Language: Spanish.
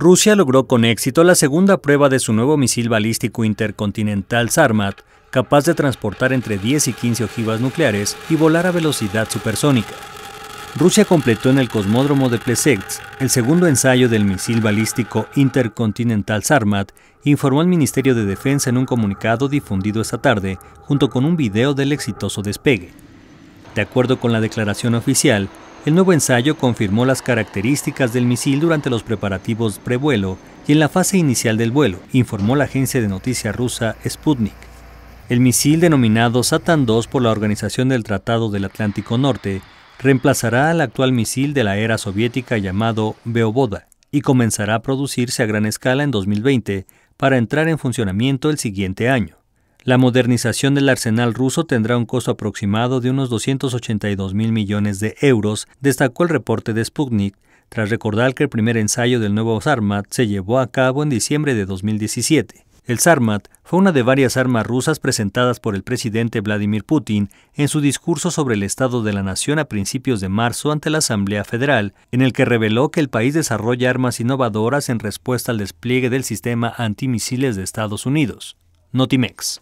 Rusia logró con éxito la segunda prueba de su nuevo misil balístico intercontinental Sarmat, capaz de transportar entre 10 y 15 ojivas nucleares y volar a velocidad supersónica. Rusia completó en el cosmódromo de Plesetsk el segundo ensayo del misil balístico intercontinental Sarmat, informó el Ministerio de Defensa en un comunicado difundido esta tarde, junto con un video del exitoso despegue. De acuerdo con la declaración oficial, el nuevo ensayo confirmó las características del misil durante los preparativos prevuelo y en la fase inicial del vuelo, informó la agencia de noticias rusa Sputnik. El misil denominado Satan 2 por la Organización del Tratado del Atlántico Norte reemplazará al actual misil de la era soviética llamado Beoboda y comenzará a producirse a gran escala en 2020 para entrar en funcionamiento el siguiente año. La modernización del arsenal ruso tendrá un costo aproximado de unos 282 mil millones de euros, destacó el reporte de Sputnik, tras recordar que el primer ensayo del nuevo Sarmat se llevó a cabo en diciembre de 2017. El Sarmat fue una de varias armas rusas presentadas por el presidente Vladimir Putin en su discurso sobre el estado de la nación a principios de marzo ante la Asamblea Federal, en el que reveló que el país desarrolla armas innovadoras en respuesta al despliegue del sistema antimisiles de Estados Unidos. Notimex.